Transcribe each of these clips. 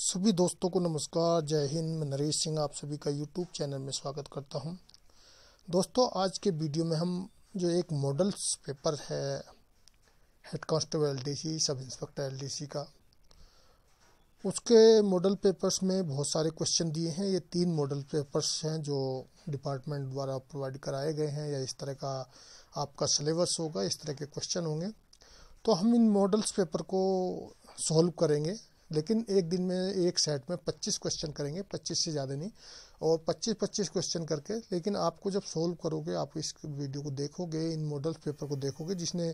सभी दोस्तों को नमस्कार जय हिंद मैं नरेश सिंह आप सभी का यूट्यूब चैनल में स्वागत करता हूं दोस्तों आज के वीडियो में हम जो एक मॉडल्स पेपर है head constable LDC sub inspector LDC का उसके मॉडल पेपर्स में बहुत सारे क्वेश्चन दिए हैं ये तीन मॉडल पेपर्स हैं जो डिपार्टमेंट द्वारा प्रोवाइड कराए गए हैं या इस तरह का आपका सिलेबस होगा इस तरह के क्वेश्चन होंगे तो हम इन मॉडल्स पेपर को सॉल्व करेंगे लेकिन एक दिन में एक सेट में 25 क्वेश्चन करेंगे 25 से ज़्यादा नहीं और 25-25 क्वेश्चन करके लेकिन आपको जब सोल्व करोगे आप इस वीडियो को देखोगे इन मॉडल पेपर को देखोगे जिसने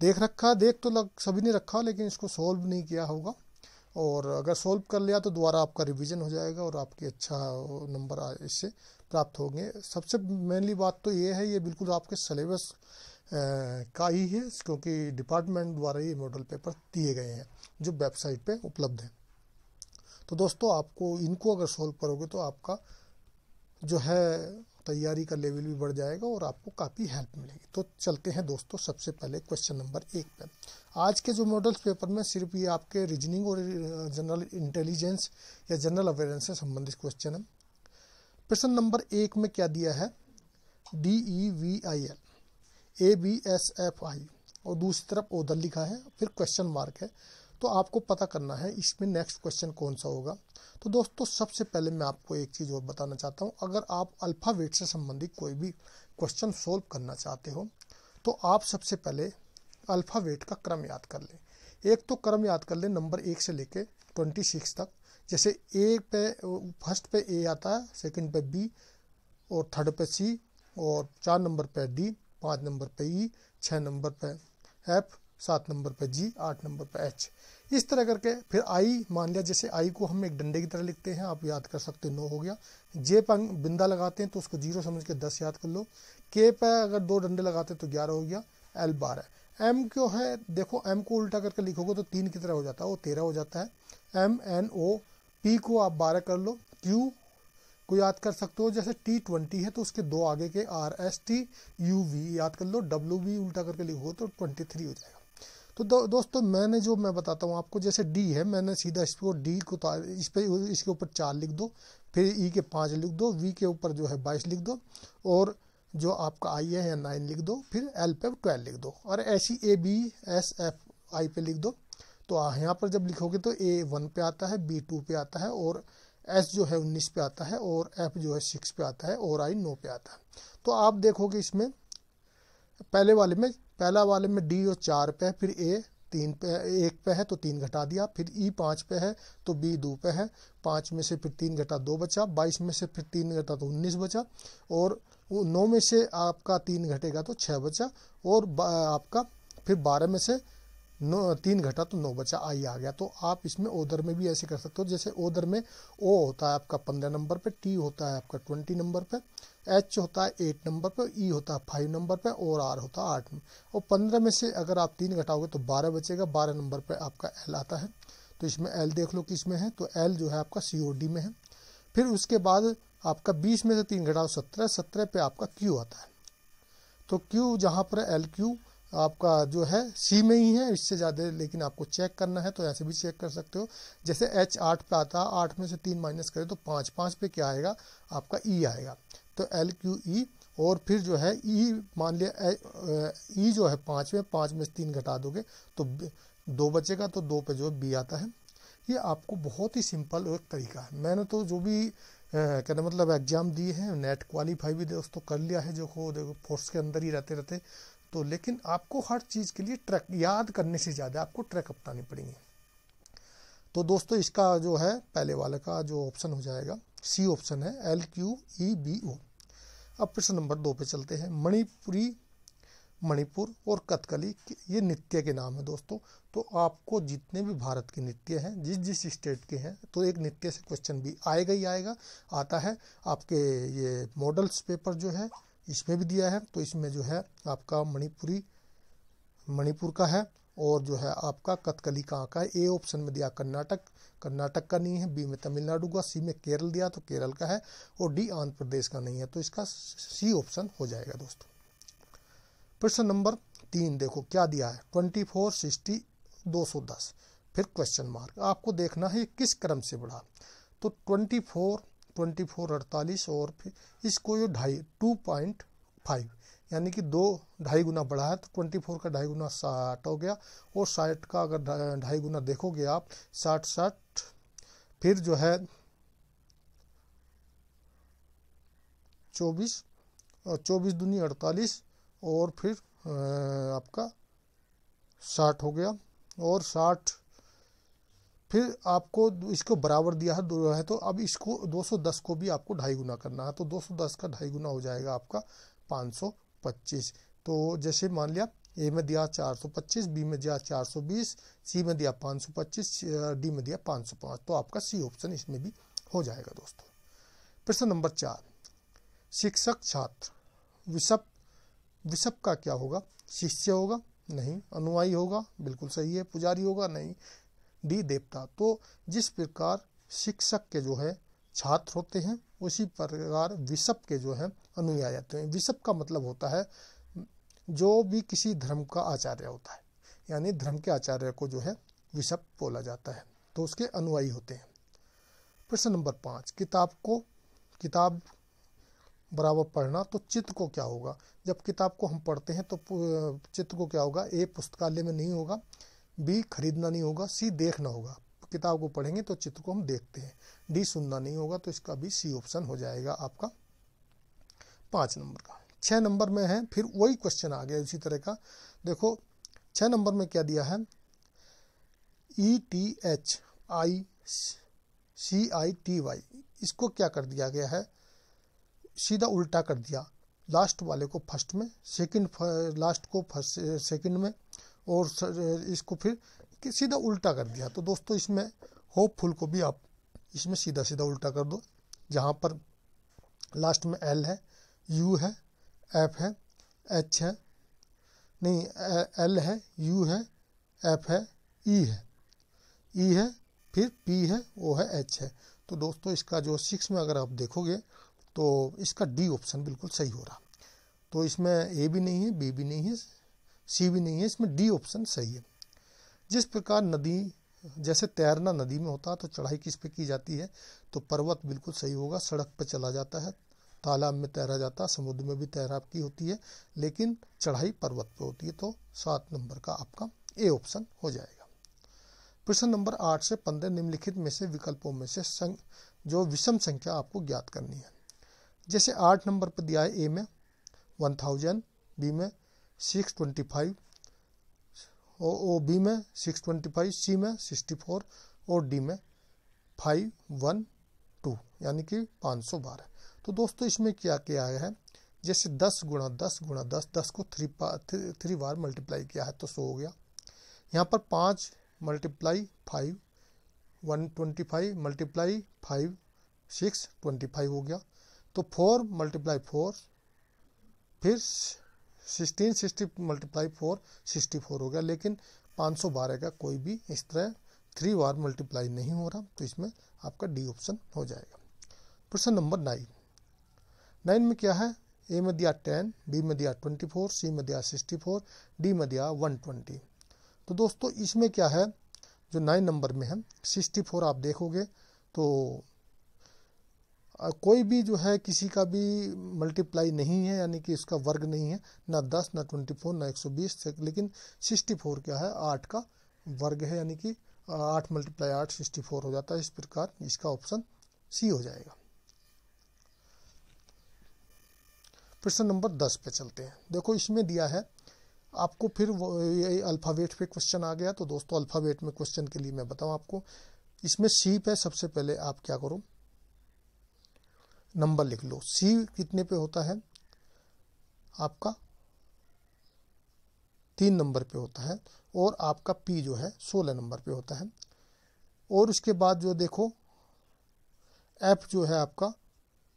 देख रखा देख तो लग सभी ने रखा लेकिन इसको सोल्व नहीं किया होगा और अगर सोल्व कर लिया तो दोबारा आपका रिविज़न हो जाएगा और आपके अच्छा नंबर इससे प्राप्त होंगे सबसे मेनली बात तो ये है ये बिल्कुल आपके सिलेबस का ही है क्योंकि डिपार्टमेंट द्वारा ये मॉडल पेपर दिए गए हैं जो वेबसाइट पे उपलब्ध है तो दोस्तों आपको इनको अगर सॉल्व करोगे तो आपका जो है तैयारी का लेवल भी बढ़ जाएगा और आपको काफ़ी हेल्प मिलेगी तो चलते हैं दोस्तों सबसे पहले क्वेश्चन नंबर एक पे आज के जो मॉडल्स पेपर में सिर्फ ये आपके रीजनिंग और जनरल इंटेलिजेंस या जनरल अवेयरनेस से संबंधित क्वेश्चन है प्रश्न नंबर एक में क्या दिया है D E V I L A B S F I और दूसरी तरफ ओदल लिखा है फिर क्वेश्चन मार्क है तो आपको पता करना है इसमें नेक्स्ट क्वेश्चन कौन सा होगा तो दोस्तों सबसे पहले मैं आपको एक चीज़ और बताना चाहता हूँ अगर आप अल्फ़ावेट से संबंधित कोई भी क्वेश्चन सोल्व करना चाहते हो तो आप सबसे पहले अल्फ़ावेट का क्रम याद कर लें एक तो क्रम याद कर लें नंबर एक से लेके ट्वेंटी सिक्स तक जैसे ए पे फर्स्ट पे ए आता है सेकंड पे बी और थर्ड पे सी और चार नंबर पे डी पाँच नंबर पे ई e, छः नंबर पे एफ सात नंबर पर जी आठ नंबर पर एच इस तरह करके फिर आई मान लिया जैसे आई को हम एक डंडे की तरह लिखते हैं आप याद कर सकते हो नौ हो गया जे पर बिंदा लगाते हैं तो उसको जीरो समझ के दस याद कर लो के पर अगर दो डंडे लगाते हैं तो ग्यारह हो गया एल बारह एम क्यों है देखो एम को उल्टा करके लिखोगे तो तीन की तरह हो जाता है वो तेरह हो जाता है एम एन ओ पी को आप बारह कर लो क्यू को याद कर सकते हो जैसे टी ट्वेंटी है तो उसके दो आगे के R S T U V याद कर लो डब्ल्यू वी उल्टा करके लिखोगे तो ट्वेंटी थ्री हो जाएगा तो दो, दोस्तों मैंने जो मैं बताता हूँ आपको जैसे डी है मैंने सीधा इसको डी को इस पर इसके ऊपर चार लिख दो फिर ई e के पाँच लिख दो वी के ऊपर जो है बाईस लिख दो और जो आपका आई है या नाइन लिख दो फिर एल पे ट्वेल्व लिख दो और ऐसी A B S F I पे लिख दो तो यहाँ पर जब लिखोगे तो ए वन पे आता है बी टू पे आता है और एस जो है उन्नीस पे आता है और एफ जो है सिक्स पे आता है और आई नौ पे आता है तो आप देखोगे इसमें पहले वाले में पहला वाले में डी और चार पे है फिर ए तीन पे एक पे है तो तीन घटा दिया फिर ई पाँच पे है तो बी दो पे है पाँच में से फिर तीन घटा दो बचा बाईस में से फिर तीन घटा तो उन्नीस बचा और वो नौ में से आपका तीन घटेगा तो छः बचा और आपका फिर बारह में से नौ तीन घटा तो नौ बचा आई आ गया तो आप इसमें ओदर में भी ऐसे कर सकते हो जैसे ओदर में ओ होता है आपका पंद्रह नंबर पे टी होता है आपका ट्वेंटी नंबर पे एच होता है एट नंबर पे ई e होता है फाइव नंबर पे और आर होता है आठ और पंद्रह में से अगर आप तीन घटाओगे तो बारह बचेगा बारह नंबर पर आपका एल आता है तो इसमें एल देख लो कि इसमें है तो एल जो है आपका सी में है फिर उसके बाद आपका बीस में से तीन घटाओ सत्रह सत्रह पे आपका क्यू आता है तो क्यू जहाँ पर एल क्यू आपका जो है सी में ही है इससे ज़्यादा लेकिन आपको चेक करना है तो ऐसे भी चेक कर सकते हो जैसे एच आठ पे आता आठ में से तीन माइनस करें तो पाँच पाँच पे क्या आएगा आपका ई e आएगा तो एल क्यू ई और फिर जो है ई e मान लिया ई e जो है पाँच में पाँच में से तीन घटा दोगे तो दो बचेगा तो दो पे जो है बी आता है ये आपको बहुत ही सिंपल एक तरीका है मैंने तो जो भी कहना मतलब एग्जाम दिए हैं नेट क्वालिफाई भी दोस्तों कर लिया है जो को देखो फोर्स के अंदर ही रहते रहते तो लेकिन आपको हर चीज़ के लिए ट्रैक याद करने से ज़्यादा आपको ट्रैक अपनानी पड़ेंगे तो दोस्तों इसका जो है पहले वाले का जो ऑप्शन हो जाएगा सी ऑप्शन है L Q E B O अब प्रश्न नंबर दो पे चलते हैं मणिपुरी मणिपुर और कथकली ये नृत्य के नाम है दोस्तों तो आपको जितने भी भारत के नृत्य हैं जिस जिस स्टेट के हैं तो एक नृत्य से क्वेश्चन भी आएगा ही आएगा आता है आपके ये मॉडल्स पेपर जो है इसमें भी दिया है तो इसमें जो है आपका मणिपुरी मणिपुर का है और जो है आपका कथकली का है ए ऑप्शन में दिया कर्नाटक कर्नाटक का नहीं है बी में तमिलनाडु का सी में केरल दिया तो केरल का है और डी आंध्र प्रदेश का नहीं है तो इसका सी ऑप्शन हो जाएगा दोस्तों प्रश्न नंबर तीन देखो क्या दिया है ट्वेंटी फोर सिक्सटी दो सौ दस फिर क्वेश्चन मार्क आपको देखना है किस क्रम से बढ़ा तो ट्वेंटी फोर ट्वेंटी फोर अड़तालीस और फिर इसको ये ढाई टू पॉइंट फाइव यानी कि दो ढाई गुना बढ़ा है तो ट्वेंटी फोर का ढाई गुना साठ हो गया और साठ का अगर ढाई गुना देखोगे आप साठ साठ फिर जो है चौबीस और चौबीस दूनी अड़तालीस और फिर आपका साठ हो गया और साठ फिर आपको इसको बराबर दिया है दो है तो अब इसको 210 को भी आपको ढाई गुना करना है तो 210 का ढाई गुना हो जाएगा आपका 525 तो जैसे मान लिया ए में दिया 425 बी में दिया 420 सी में दिया 525 डी में दिया 505 तो आपका सी ऑप्शन इसमें भी हो जाएगा दोस्तों प्रश्न नंबर चार शिक्षक छात्र विषप विषप का क्या होगा शिष्य होगा नहीं अनुयायी होगा बिल्कुल सही है पुजारी होगा नहीं डी देवता तो जिस प्रकार शिक्षक के जो है छात्र होते हैं उसी प्रकार विषप के जो है अनुयायी आते हैं विषप का मतलब होता है जो भी किसी धर्म का आचार्य होता है यानी धर्म के आचार्य को जो है विषप बोला जाता है तो उसके अनुयायी होते हैं प्रश्न नंबर पाँच किताब को किताब बराबर पढ़ना तो चित्त को क्या होगा जब किताब को हम पढ़ते हैं तो चित्त को क्या होगा ए पुस्तकालय में नहीं होगा बी खरीदना नहीं होगा सी देखना होगा किताब को पढ़ेंगे तो चित्र को हम देखते हैं डी सुनना नहीं होगा तो इसका भी सी ऑप्शन हो जाएगा आपका पाँच नंबर का छः नंबर में है फिर वही क्वेश्चन आ गया उसी तरह का देखो छः नंबर में क्या दिया है E T H I C I T Y इसको क्या कर दिया गया है सीधा उल्टा कर दिया लास्ट वाले को फर्स्ट में सेकंड लास्ट को फर्स्ट सेकंड में और इसको फिर सीधा उल्टा कर दिया तो दोस्तों इसमें होपफुल को भी आप इसमें सीधा सीधा उल्टा कर दो जहाँ पर लास्ट में एल है यू है एफ है एच है नहीं एल है यू है एफ है ई e है ई e है फिर पी है ओ है एच है तो दोस्तों इसका जो सिक्स में अगर आप देखोगे तो इसका डी ऑप्शन बिल्कुल सही हो रहा तो इसमें ए भी नहीं है बी भी नहीं है सी भी नहीं है इसमें डी ऑप्शन सही है जिस प्रकार नदी जैसे तैरना नदी में होता है तो चढ़ाई किस पे की जाती है तो पर्वत बिल्कुल सही होगा सड़क पर चला जाता है तालाब में तैरा जाता है समुद्र में भी तैराब की होती है लेकिन चढ़ाई पर्वत पर होती है तो सात नंबर का आपका ए ऑप्शन हो जाएगा प्रश्न नंबर आठ से पंद्रह निम्नलिखित में से विकल्पों में से संग, जो विषम संख्या आपको ज्ञात करनी है जैसे आठ नंबर पर दिया है ए में वन थाउजेंड बी में six twenty five oh oh B में सिक्स ट्वेंटी फाइव सी में सिक्सटी फोर और डी में फाइव वन टू यानी कि पाँच सौ बारह तो दोस्तों इसमें क्या क्या है जैसे दस गुणा दस गुणा दस दस को थ्री पा थ्री बार मल्टीप्लाई किया है तो सो हो गया यहाँ पर पाँच multiply five one twenty five multiply five six twenty five हो गया तो फोर मल्टीप्लाई फोर फिर sixteen sixty multiply four sixty four हो गया लेकिन पाँच सौ बारह का कोई भी इस तरह थ्री बार मल्टीप्लाई नहीं हो रहा तो इसमें आपका डी ऑप्शन हो जाएगा प्रश्न नंबर नाइन नाइन में क्या है ए में दिया टेन बी में दिया ट्वेंटी फोर सी में दिया सिक्सटी फोर डी में दिया वन ट्वेंटी तो दोस्तों इसमें क्या है जो नाइन नंबर में है सिक्सटी फोर आप देखोगे तो कोई भी जो है किसी का भी मल्टीप्लाई नहीं है यानी कि इसका वर्ग नहीं है ना दस ना ट्वेंटी फोर ना एक सौ बीस लेकिन सिक्सटी फोर क्या है आठ का वर्ग है यानी कि आठ मल्टीप्लाई आठ सिक्सटी फोर हो जाता है इस प्रकार इसका ऑप्शन सी हो जाएगा प्रश्न नंबर दस पे चलते हैं देखो इसमें दिया है आपको फिर ये अल्फ़ावेट पे क्वेश्चन आ गया तो दोस्तों अल्फ़ावेट में क्वेश्चन के लिए मैं बताऊँ आपको इसमें सी पे सबसे पहले आप क्या करो नंबर लिख लो सी कितने पे होता है आपका तीन नंबर पे होता है और आपका पी जो है सोलह नंबर पे होता है और उसके बाद जो देखो एफ जो है आपका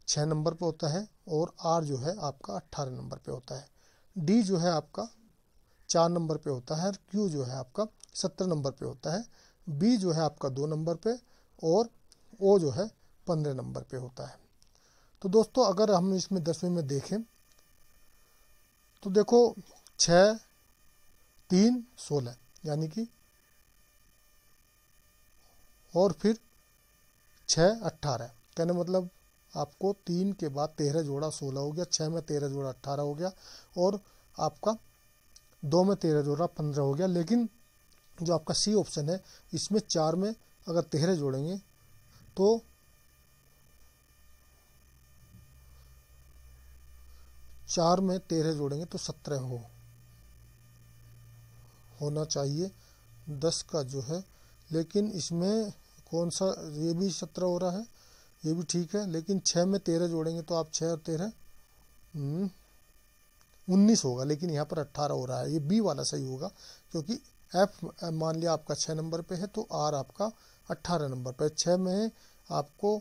छः नंबर पे होता है और आर जो है आपका अट्ठारह नंबर पे होता है डी जो है आपका चार नंबर पे होता है क्यू जो है आपका सत्तर नंबर पे होता है बी जो है आपका दो नंबर पे और ओ जो है पंद्रह नंबर पे होता है तो दोस्तों अगर हम इसमें दसवें में देखें तो देखो छ तीन सोलह यानी कि और फिर छ अट्ठारह कहने मतलब आपको तीन के बाद तेरह जोड़ा सोलह हो गया छः में तेरह जोड़ा अट्ठारह हो गया और आपका दो में तेरह जोड़ा पंद्रह हो गया लेकिन जो आपका सी ऑप्शन है इसमें चार में अगर तेरह जोड़ेंगे तो चार में तेरह जोड़ेंगे तो सत्रह हो होना चाहिए दस का जो है लेकिन इसमें कौन सा ये भी सत्रह हो रहा है ये भी ठीक है लेकिन छः में तेरह जोड़ेंगे तो आप छः और तेरह हम्म, उन्नीस होगा लेकिन यहाँ पर अट्ठारह हो रहा है ये बी वाला सही होगा क्योंकि एफ मान लिया आपका छः नंबर पे है तो आर आपका अट्ठारह नंबर पे छः में आपको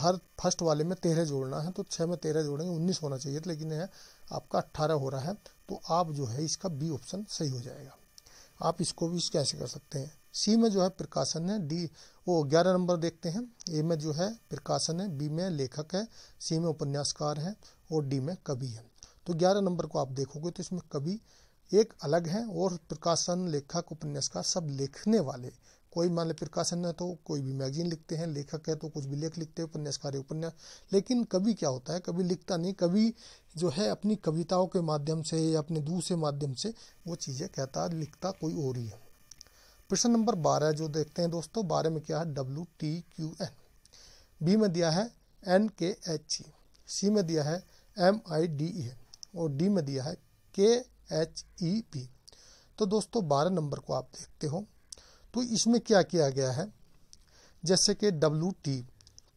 हर फर्स्ट वाले में तेरह जोड़ना है तो छः में तेरह जोड़ेंगे उन्नीस होना चाहिए लेकिन यह आपका अट्ठारह हो रहा है तो आप जो है इसका बी ऑप्शन सही हो जाएगा आप इसको भी कैसे कर सकते हैं सी में जो है प्रकाशन है डी वो ग्यारह नंबर देखते हैं ए में जो है प्रकाशन है बी में लेखक है सी में उपन्यासकार है और डी में कवि है तो ग्यारह नंबर को आप देखोगे तो इसमें कवि एक अलग है और प्रकाशन लेखक उपन्यासकार सब लिखने वाले कोई मान लें प्रकाशन है तो कोई भी मैगजीन लिखते हैं लेखक है तो कुछ भी लेख लिखते हैं उपन्यासकार उपन्यास लेकिन कभी क्या होता है कभी लिखता नहीं कभी जो है अपनी कविताओं के माध्यम से या अपने दूसरे माध्यम से वो चीज़ें कहता लिखता कोई और ही है प्रश्न नंबर बारह जो देखते हैं दोस्तों बारह में क्या है W T Q N B में दिया है एन के एच ई सी में दिया है एम आई डी ई और डी में दिया है के एच ई पी तो दोस्तों बारह नंबर को आप देखते हो तो इसमें क्या किया गया है जैसे कि डब्लू टी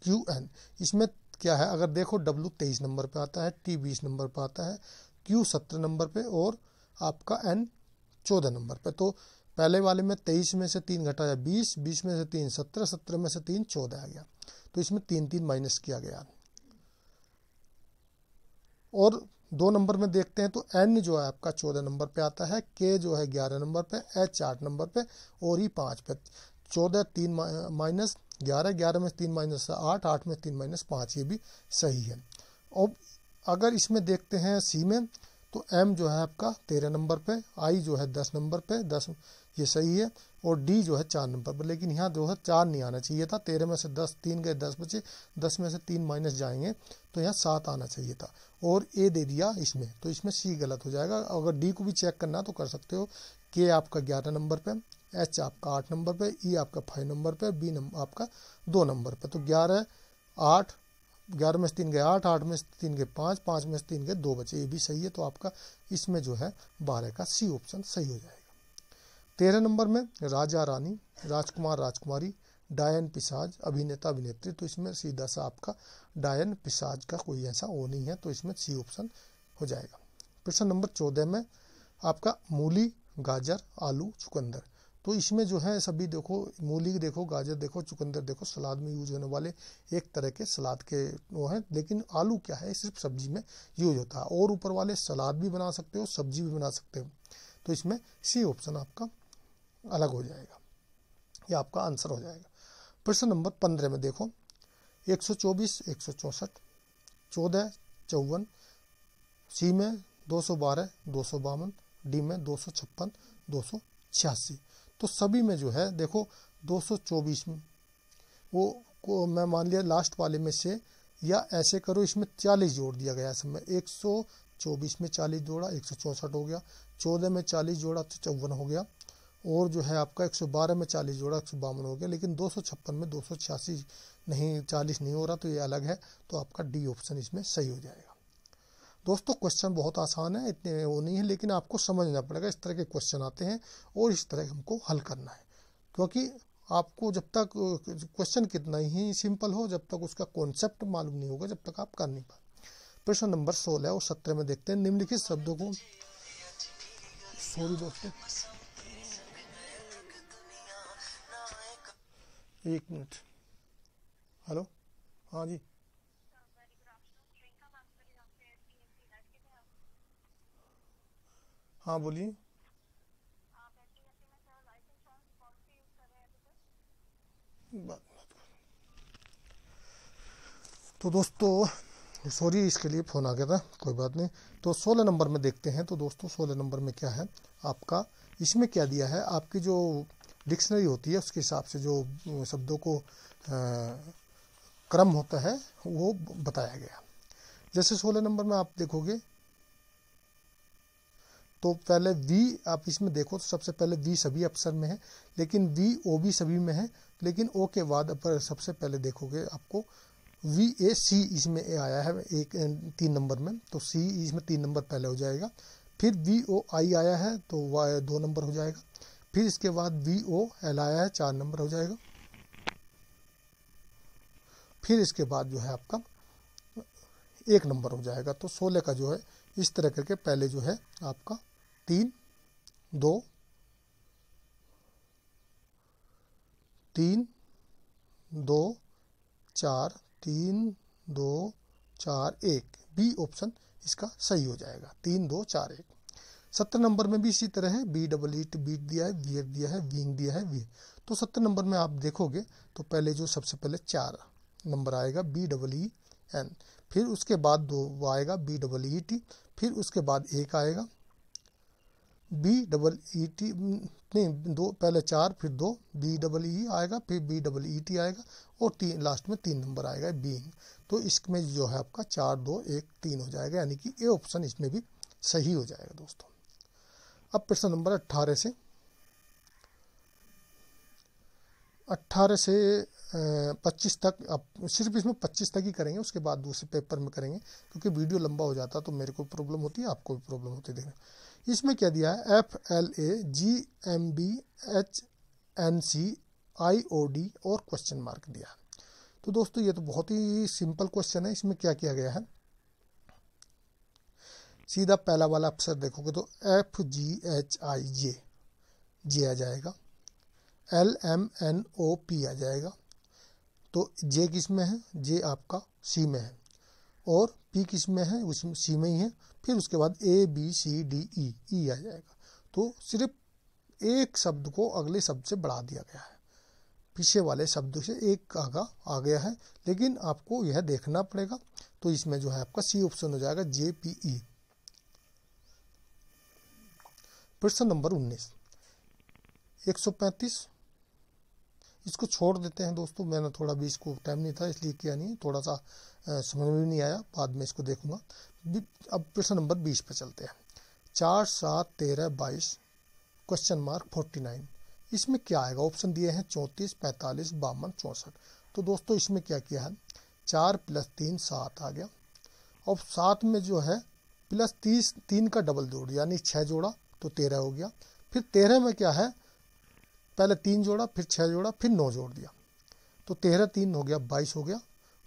क्यू एन इसमें क्या है अगर देखो डब्लू तेईस नंबर पे आता है टी बीस नंबर पे आता है क्यू सत्रह नंबर पे और आपका एन चौदह नंबर पे तो पहले वाले में तेईस में से तीन घटाया बीस बीस में से तीन सत्रह सत्रह में से तीन चौदह आ गया तो इसमें तीन तीन माइनस किया गया और दो नंबर में देखते हैं तो एन जो है आपका चौदह नंबर पे आता है के जो है ग्यारह नंबर पे एच आठ नंबर पे और ई पाँच पे चौदह तीन माइनस ग्यारह ग्यारह में तीन माइनस आठ आठ में तीन माइनस पाँच ये भी सही है और अगर इसमें देखते हैं सी में तो एम जो है आपका तेरह नंबर पे आई जो है दस नंबर पे दस ये सही है और डी जो है चार नंबर पर लेकिन यहाँ जो है चार नहीं आना चाहिए था तेरह में से दस तीन गए दस बचे दस में से तीन माइनस जाएंगे तो यहाँ सात आना चाहिए था और ए दे दिया इसमें तो इसमें सी गलत हो जाएगा अगर डी को भी चेक करना तो कर सकते हो के आपका ग्यारह नंबर पर एच आपका आठ नंबर पर ई e आपका फाइव नंबर पर बी नंबर आपका दो नंबर पर तो ग्यारह आठ ग्यारह में से तीन गए आठ आठ में से तीन गए पाँच पाँच में से तीन गए दो बचे ये भी सही है तो आपका इसमें जो है बारह का सी ऑप्शन सही हो जाएगा तेरह नंबर में राजा रानी राजकुमार राजकुमारी डायन पिसाज अभिनेता अभिनेत्री तो इसमें सीधा सा आपका डायन पिसाज का कोई ऐसा वो नहीं है तो इसमें सी ऑप्शन हो जाएगा प्रश्न नंबर चौदह में आपका मूली गाजर आलू चुकंदर तो इसमें जो है सभी देखो मूली देखो गाजर देखो चुकंदर देखो सलाद में यूज होने वाले एक तरह के सलाद के वो हैं लेकिन आलू क्या है सिर्फ सब्जी में यूज होता है और ऊपर वाले सलाद भी बना सकते हो सब्जी भी बना सकते हो तो इसमें सी ऑप्शन आपका अलग हो जाएगा ये आपका आंसर हो जाएगा प्रश्न नंबर पंद्रह में देखो एक सौ चौबीस एक सौ चौंसठ चौदह चौवन सी में दो सौ बारह दो सौ बावन डी में दो सौ छप्पन दो सौ छियासी तो सभी में जो है देखो दो सौ चौबीस में वो को मैं मान लिया लास्ट वाले में से या ऐसे करो इसमें चालीस जोड़ दिया गया इसमें एक सौ चौबीस में चालीस जोड़ा एक सौ चौंसठ हो गया चौदह में चालीस जोड़ा तो चौवन हो गया और जो है आपका 112 में 40 जोड़ा एक हो गया लेकिन दो में दो नहीं चालीस नहीं हो रहा तो ये अलग है तो आपका डी ऑप्शन इसमें सही हो जाएगा दोस्तों क्वेश्चन बहुत आसान है इतने वो नहीं है लेकिन आपको समझना पड़ेगा इस तरह के क्वेश्चन आते हैं और इस तरह हमको हल करना है क्योंकि आपको जब तक क्वेश्चन कितना ही सिंपल हो जब तक उसका कॉन्सेप्ट मालूम नहीं होगा जब तक आप कर नहीं पाए प्रश्न नंबर सोलह और सत्रह में देखते हैं निम्नलिखित शब्दों को सोलह दोस्तों एक मिनट हेलो हाँ जी हाँ बोलिए तो दोस्तों सॉरी इसके लिए फ़ोन आ गया था कोई बात नहीं तो 16 नंबर में देखते हैं तो दोस्तों 16 नंबर में क्या है आपका इसमें क्या दिया है आपकी जो डिक्शनरी होती है उसके हिसाब से जो शब्दों को क्रम होता है वो बताया गया जैसे सोलह नंबर में आप देखोगे तो पहले वी आप इसमें देखो तो सबसे पहले वी सभी अप्सर में है लेकिन वी ओ भी सभी में है लेकिन ओ के बाद पर सबसे पहले देखोगे आपको वी ए सी इसमें ए आया है एक तीन नंबर में तो सी इसमें तीन नंबर पहले हो जाएगा फिर वी ओ आई आया है तो दो नंबर हो जाएगा फिर इसके बाद वी ओ एल आया है चार नंबर हो जाएगा फिर इसके बाद जो है आपका एक नंबर हो जाएगा तो सोलह का जो है इस तरह करके पहले जो है आपका तीन दो तीन दो चार तीन दो चार एक बी ऑप्शन इसका सही हो जाएगा तीन दो चार एक सत्तर नंबर में भी इसी तरह है बी डबल ईट तो बीट दिया है वियर दिया है विंग दिया है वी तो सत्तर नंबर में आप देखोगे तो पहले जो सबसे पहले चार नंबर आएगा बी डबल ई एन फिर उसके बाद दो आएगा बी डबल ई टी फिर उसके बाद एक आएगा बी डबल ई टी नहीं दो पहले चार फिर दो बी डबल ई आएगा फिर बी डबल ई टी आएगा और तीन लास्ट में तीन नंबर आएगा बी तो इसमें जो है आपका चार दो एक तीन हो जाएगा यानी कि ए ऑप्शन इसमें भी सही हो जाएगा दोस्तों अब प्रश्न नंबर अट्ठारह से अट्ठारह से पच्चीस तक आप सिर्फ इसमें पच्चीस तक ही करेंगे उसके बाद दूसरे पेपर में करेंगे क्योंकि वीडियो लंबा हो जाता तो मेरे को प्रॉब्लम होती है आपको भी प्रॉब्लम होती है इसमें क्या दिया है F L A G M B H N C I O D और क्वेश्चन मार्क दिया तो दोस्तों ये तो बहुत ही सिंपल क्वेश्चन है इसमें क्या किया गया है सीधा पहला वाला अक्षर देखोगे तो F G H I J J आ जाएगा L M N O P आ जाएगा तो जे किस में है जे आपका सी में है और पी किस में है उस सी में ही है फिर उसके बाद A B C D E ई आ जाएगा तो सिर्फ एक शब्द को अगले शब्द से बढ़ा दिया गया है पीछे वाले शब्द से एक आगा आ गया है लेकिन आपको यह देखना पड़ेगा तो इसमें जो है आपका सी ऑप्शन हो जाएगा जे पी ई प्रश्न नंबर उन्नीस एक सौ पैंतीस इसको छोड़ देते हैं दोस्तों मैंने थोड़ा भी इसको टाइम नहीं था इसलिए किया नहीं थोड़ा सा समझ में भी नहीं आया बाद में इसको देखूंगा अब प्रश्न नंबर बीस पर चलते हैं चार सात तेरह बाईस क्वेश्चन मार्क फोर्टी नाइन इसमें क्या आएगा ऑप्शन दिए हैं चौंतीस पैंतालीस बावन चौंसठ तो दोस्तों इसमें क्या किया है चार प्लस तीन सात आ गया और सात में जो है प्लस तीस तीन का डबल जोड़ यानी छः जोड़ा तो तेरह हो गया फिर तेरह में क्या है पहले तीन जोड़ा फिर छः जोड़ा फिर नौ जोड़ दिया तो तेरह तीन हो गया बाईस हो गया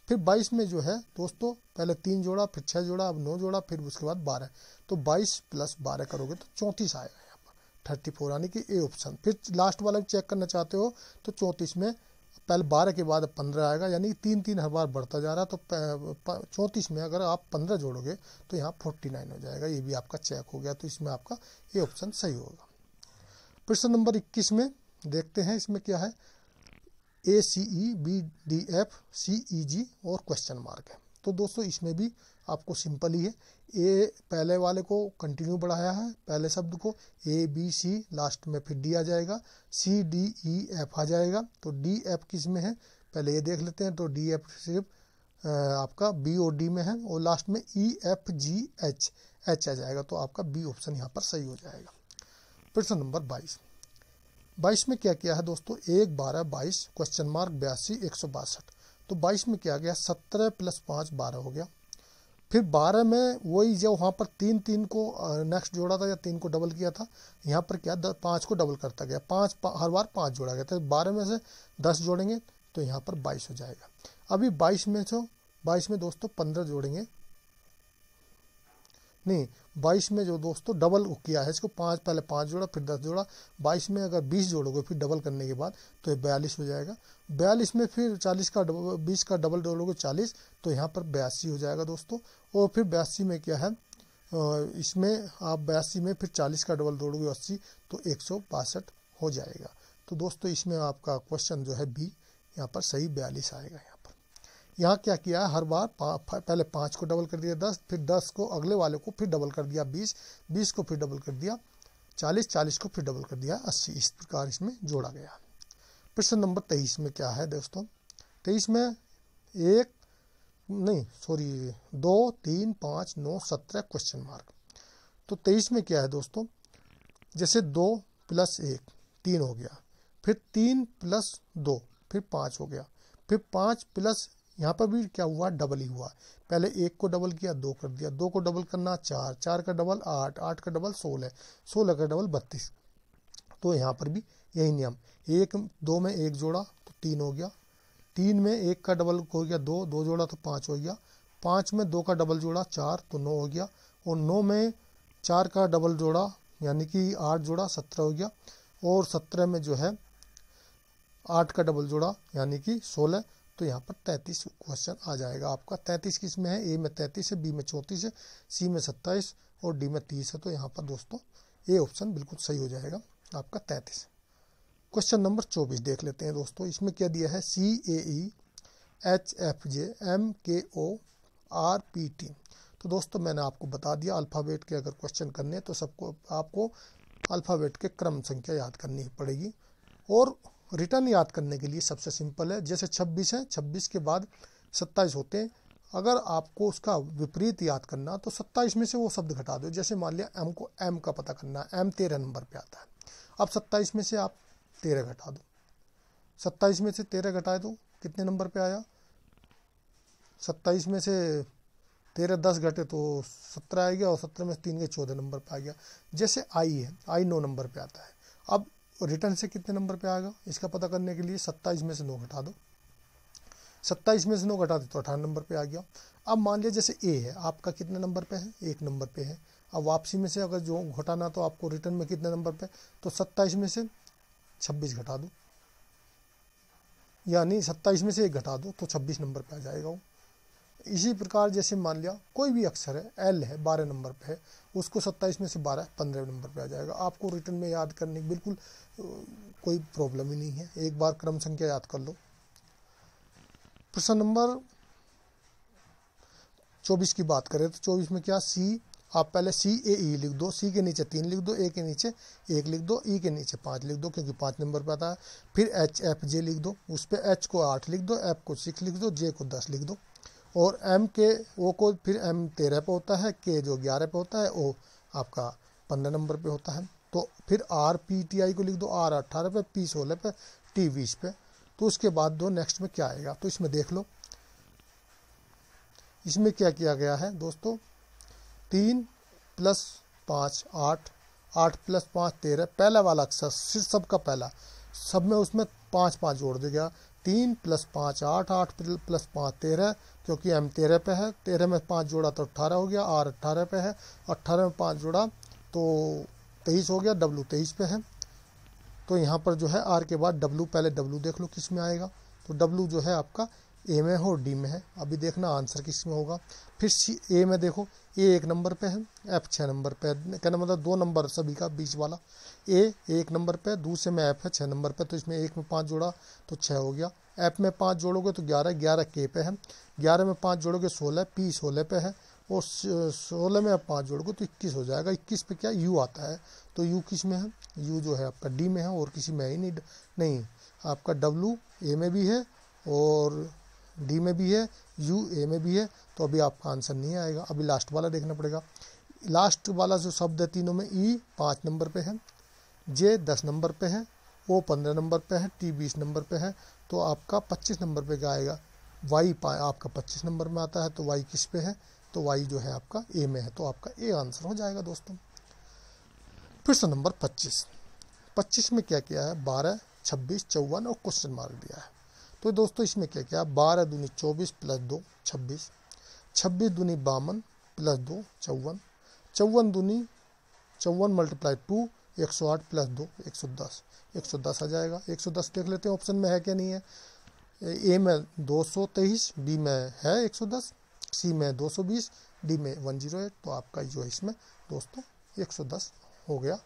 फिर बाईस में जो है दोस्तों पहले तीन जोड़ा फिर छः जोड़ा अब नौ जोड़ा फिर उसके बाद बारह तो बाईस प्लस बारह करोगे तो चौंतीस आएगा यहाँ पर थर्टी फोर यानी कि ए ऑप्शन फिर लास्ट वाला भी चेक करना चाहते हो तो चौंतीस में पहले बारह के बाद पंद्रह आएगा यानी तीन तीन हर बार बढ़ता जा रहा है तो चौंतीस में अगर आप पंद्रह जोड़ोगे तो यहाँ फोर्टी नाइन हो जाएगा ये भी आपका चेक हो गया तो इसमें आपका ये ऑप्शन सही होगा प्रश्न नंबर इक्कीस में देखते हैं इसमें क्या है A C E B D F C E G और क्वेश्चन मार्क है तो दोस्तों इसमें भी आपको सिंपल ही है ए पहले वाले को कंटिन्यू बढ़ाया है पहले शब्द को ए बी सी लास्ट में फिर डी आ जाएगा सी डी ई एफ आ जाएगा तो डी एफ किस में है पहले ये देख लेते हैं तो डी एफ सिर्फ आपका बी और डी में है और लास्ट में E F G H H आ जाएगा तो आपका बी ऑप्शन यहाँ पर सही हो जाएगा प्रश्न नंबर बाईस बाईस में क्या किया है दोस्तों एक बारह बाईस क्वेश्चन मार्क बयासी एक सौ बासठ तो बाईस में क्या गया सत्रह प्लस पाँच बारह हो गया फिर बारह में वही जो वहाँ पर तीन तीन को नेक्स्ट जोड़ा था या तीन को डबल किया था यहाँ पर क्या पाँच को डबल करता गया पाँच पा, हर बार पाँच जोड़ा गया था तो बारह में से दस जोड़ेंगे तो यहाँ पर बाईस हो जाएगा अभी बाईस में से बाईस में दोस्तों पंद्रह जोड़ेंगे नहीं बाईस में जो दोस्तों डबल किया है इसको पाँच पहले पाँच जोड़ा फिर दस जोड़ा बाईस में अगर बीस जोड़ोगे फिर डबल करने के बाद तो ये बयालीस हो जाएगा बयालीस में फिर चालीस का बीस का डबल जोड़ोगे चालीस तो यहाँ पर बयासी हो जाएगा दोस्तों और फिर बयासी में क्या है इसमें आप बयासी में फिर चालीस का डबल जोड़ोगे अस्सी तो एक सौ बासठ हो जाएगा तो दोस्तों इसमें आपका क्वेश्चन जो है बी यहाँ पर सही बयालीस आएगा यहाँ क्या किया हर बार पा, पहले पाँच को डबल कर दिया दस फिर दस को अगले वाले को फिर डबल कर दिया बीस बीस को फिर डबल कर दिया चालीस चालीस को फिर डबल कर दिया अस्सी इस प्रकार इसमें जोड़ा गया प्रश्न नंबर तेईस में क्या है दोस्तों तेईस में एक नहीं सॉरी दो तीन पाँच नौ सत्रह क्वेश्चन मार्क तो तेईस में क्या है दोस्तों जैसे दो प्लस एक तीन हो गया फिर तीन प्लस दो फिर पाँच हो गया फिर पाँच प्लस यहाँ पर भी क्या हुआ डबल ही हुआ पहले एक को डबल किया दो कर दिया दो को डबल करना चार चार का डबल आठ आठ का डबल सोलह सोलह का डबल बत्तीस तो यहाँ पर भी यही नियम एक दो में एक जोड़ा तो तीन हो गया तीन में एक का डबल हो गया दो दो जोड़ा तो पाँच हो गया पाँच में दो का डबल जोड़ा चार तो नौ हो गया और नौ में चार का डबल जोड़ा यानी कि आठ जोड़ा सत्रह हो गया और सत्रह में जो है आठ का डबल जोड़ा यानी कि सोलह तो यहाँ पर तैंतीस क्वेश्चन आ जाएगा आपका तैंतीस किस में है ए में तैंतीस है बी में चौंतीस है सी में सत्ताईस और डी में तीस है तो यहाँ पर दोस्तों ए ऑप्शन बिल्कुल सही हो जाएगा आपका तैंतीस क्वेश्चन नंबर चौबीस देख लेते हैं दोस्तों इसमें क्या दिया है C A E H F J M K O R P T तो दोस्तों मैंने आपको बता दिया अल्फ़ाबेट के अगर क्वेश्चन करने हैं तो सबको आपको अल्फ़ाबेट के क्रम संख्या याद करनी पड़ेगी और रिटर्न याद करने के लिए सबसे सिंपल है जैसे 26 है 26 के बाद 27 होते हैं अगर आपको उसका विपरीत याद करना तो 27 में से वो शब्द घटा दो जैसे मान लिया एम को एम का पता करना है एम तेरह नंबर पे आता है अब 27 में से आप तेरह घटा दो 27 में से तेरह घटाए दो तो कितने नंबर पे आया 27 में से तेरह दस घटे तो सत्रह आ गया और सत्रह में से तीन गए चौदह नंबर पे आ गया जैसे आई है आई नौ नंबर पे आता है अब और रिटर्न से कितने नंबर पे आएगा इसका पता करने के लिए सत्ताईस में से नौ घटा दो सत्ताईस में से नौ घटा दे तो अठारह नंबर पे आ गया अब मान लिया जैसे ए है आपका कितने नंबर पे है एक नंबर पे है अब वापसी में से अगर जो घटाना तो आपको रिटर्न में कितने नंबर पे तो सत्ताईस में से छब्बीस घटा दो यानी सत्ताईस में से एक घटा दो तो छब्बीस नंबर पे आ जाएगा वो इसी प्रकार जैसे मान लिया कोई भी अक्षर है एल है बारह नंबर पे है उसको सत्ताईस में से बारह पंद्रह नंबर पे आ जाएगा आपको रिटर्न में याद करने की बिल्कुल कोई प्रॉब्लम ही नहीं है एक बार क्रम संख्या याद कर लो प्रश्न नंबर चौबीस की बात करें तो चौबीस में क्या सी आप पहले सी ए ई लिख दो सी के नीचे तीन लिख दो ए के नीचे एक लिख दो ई e के नीचे पाँच लिख दो क्योंकि पाँच नंबर पर आता है फिर एच एफ जे लिख दो उस पर एच को आठ लिख दो एफ को सिक्स लिख दो जे को दस लिख दो और एम के ओ को फिर एम तेरह पे होता है के जो ग्यारह पे होता है ओ आपका पंद्रह नंबर पे होता है तो फिर आर पी टी आई को लिख दो आर अट्ठारह पे पी सोलह पे टी बीस पे तो उसके बाद दो नेक्स्ट में क्या आएगा तो इसमें देख लो इसमें क्या किया गया है दोस्तों तीन प्लस पाँच आठ आठ प्लस पाँच तेरह पहला वाला अक्षर सिर्फ सबका पहला सब में उसमें पाँच पाँच जोड़ दिया गया तीन प्लस पाँच आठ आठ प्लस पाँच तेरह क्योंकि एम तेरह पे है तेरह में पाँच जोड़ा तो अट्ठारह हो गया आर अट्ठारह पे है अट्ठारह में पाँच जोड़ा तो तेईस हो गया डब्लू तेईस पे है तो यहाँ पर जो है आर के बाद डब्लू पहले डब्लू देख लो किस में आएगा तो डब्लू जो है आपका ए में हो डी में है अभी देखना आंसर किस में होगा फिर सी ए में देखो ए एक नंबर पे है एफ छः नंबर पे है कहना मतलब दो नंबर सभी का बीच वाला ए एक नंबर पे दूसरे में एफ है छः नंबर पे तो इसमें एक में पाँच जोड़ा तो छः हो गया एफ में पाँच जोड़ोगे तो ग्यारह ग्यारह के पे है ग्यारह में पाँच जोड़ोगे सोलह पी सोलह पे है और सोलह में आप पाँच जोड़ोगे तो इक्कीस हो जाएगा इक्कीस पे क्या यू आता है तो यू किस में है यू जो है आपका डी में है और किसी में ही नहीं नहीं आपका डब्लू ए में भी है और डी में भी है यू ए में भी है तो अभी आपका आंसर नहीं आएगा अभी लास्ट वाला देखना पड़ेगा लास्ट वाला जो शब्द है तीनों में ई e पाँच नंबर पे है जे दस नंबर पे है ओ पंद्रह नंबर पे है टी बीस नंबर पे है तो आपका पच्चीस नंबर पे क्या आएगा वाई पा आपका पच्चीस नंबर में आता है तो वाई किस पे है तो वाई जो है आपका ए में है तो आपका ए आंसर हो जाएगा दोस्तों प्रश्न नंबर पच्चीस पच्चीस में क्या किया है बारह छब्बीस चौवन और क्वेश्चन मार्क दिया है तो दोस्तों इसमें क्या क्या बारह दूनी चौबीस प्लस दो छब्बीस छब्बीस दूनी बावन प्लस दो चौवन चौवन दूनी चौवन मल्टीप्लाई टू एक सौ आठ प्लस दो एक सौ दस एक सौ दस आ जाएगा एक सौ दस देख लेते हैं ऑप्शन में है क्या नहीं है ए में दो सौ तेईस बी में है एक सौ दस सी में दो सौ बीस डी में वन जीरो एट तो आपका जो है इसमें दोस्तों एक सौ दस हो गया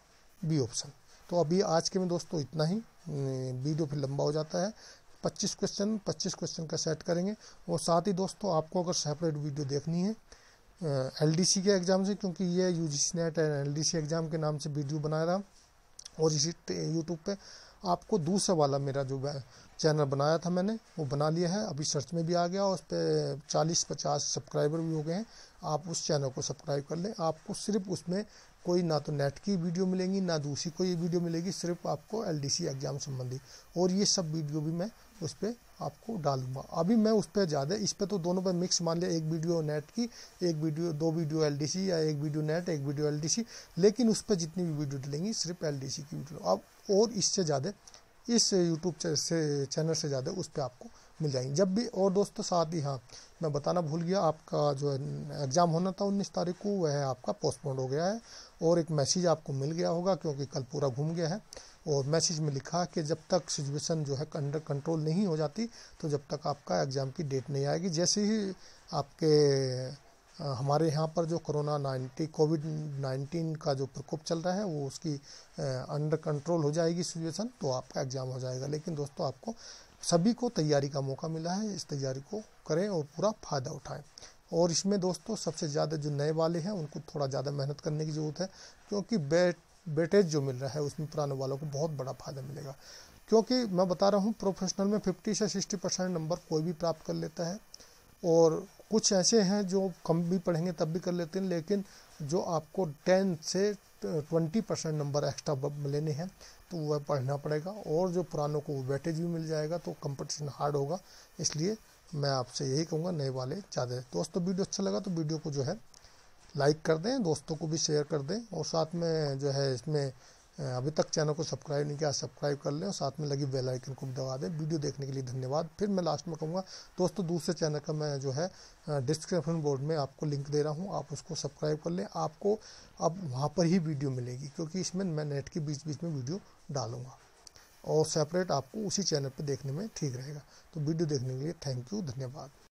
बी ऑप्शन तो अभी आज के में दोस्तों इतना ही वीडियो फिर लंबा हो जाता है पच्चीस क्वेश्चन पच्चीस क्वेश्चन का सेट करेंगे और साथ ही दोस्तों आपको अगर सेपरेट वीडियो देखनी है एल के एग्ज़ाम से क्योंकि ये U G NET and L exam के नाम से वीडियो बनाया था और इसी यूट्यूब पे आपको दूसरा वाला मेरा जो चैनल बनाया था मैंने वो बना लिया है अभी सर्च में भी आ गया और उस पर चालीस पचास सब्सक्राइबर भी हो गए हैं आप उस चैनल को सब्सक्राइब कर लें आपको सिर्फ उसमें कोई ना तो नेट की वीडियो मिलेंगी ना दूसरी कोई वीडियो मिलेगी सिर्फ आपको एल एग्ज़ाम संबंधी और ये सब वीडियो भी मैं उस पर आपको डालूंगा अभी मैं उस पर ज़्यादा इस पर तो दोनों पर मिक्स मान लिया एक वीडियो नेट की एक वीडियो दो वीडियो एल या एक वीडियो नेट एक वीडियो एल लेकिन उस पर जितनी भी वीडियो डलेंगी सिर्फ एल की वीडियो अब और इससे ज़्यादा इस यूट्यूब से चैनल से ज़्यादा उस पर आपको मिल जाएंगी जब भी और दोस्तों साथ ही हाँ मैं बताना भूल गया आपका जो एग्ज़ाम होना था उन्नीस तारीख को वह आपका पोस्टपोन हो गया है और एक मैसेज आपको मिल गया होगा क्योंकि कल पूरा घूम गया है और मैसेज में लिखा कि जब तक सिचुएशन जो है अंडर कंट्रोल नहीं हो जाती तो जब तक आपका एग्ज़ाम की डेट नहीं आएगी जैसे ही आपके हमारे यहाँ पर जो कोरोना नाइन्टी कोविड नाइन्टीन का जो प्रकोप चल रहा है वो उसकी अंडर कंट्रोल हो जाएगी सिचुएशन तो आपका एग्ज़ाम हो जाएगा लेकिन दोस्तों आपको सभी को तैयारी का मौका मिला है इस तैयारी को करें और पूरा फ़ायदा उठाएं और इसमें दोस्तों सबसे ज़्यादा जो नए वाले हैं उनको थोड़ा ज़्यादा मेहनत करने की ज़रूरत है क्योंकि बेट बेटेज जो मिल रहा है उसमें पुराने वालों को बहुत बड़ा फ़ायदा मिलेगा क्योंकि मैं बता रहा हूँ प्रोफेशनल में फिफ्टी से सिक्सटी परसेंट नंबर कोई भी प्राप्त कर लेता है और कुछ ऐसे हैं जो कम भी पढ़ेंगे तब भी कर लेते हैं लेकिन जो आपको टेन से ट्वेंटी परसेंट नंबर एक्स्ट्रा लेने हैं तो वह पढ़ना पड़ेगा और जो पुरानों को वेटेज भी मिल जाएगा तो कंपटीशन हार्ड होगा इसलिए मैं आपसे यही कहूँगा नए वाले ज़्यादा दोस्तों तो वीडियो अच्छा लगा तो वीडियो को जो है लाइक कर दें दोस्तों को भी शेयर कर दें और साथ में जो है इसमें अभी तक चैनल को सब्सक्राइब नहीं किया सब्सक्राइब कर लें और साथ में लगी बेल आइकन को भी दबा दें वीडियो देखने के लिए धन्यवाद फिर मैं लास्ट में कहूँगा दोस्तों दूसरे चैनल का मैं जो है डिस्क्रिप्शन बोर्ड में आपको लिंक दे रहा हूँ आप उसको सब्सक्राइब कर लें आपको अब वहाँ पर ही वीडियो मिलेगी क्योंकि इसमें मैं नेट के बीच बीच में वीडियो डालूंगा और सेपरेट आपको उसी चैनल पर देखने में ठीक रहेगा तो वीडियो देखने के लिए थैंक यू धन्यवाद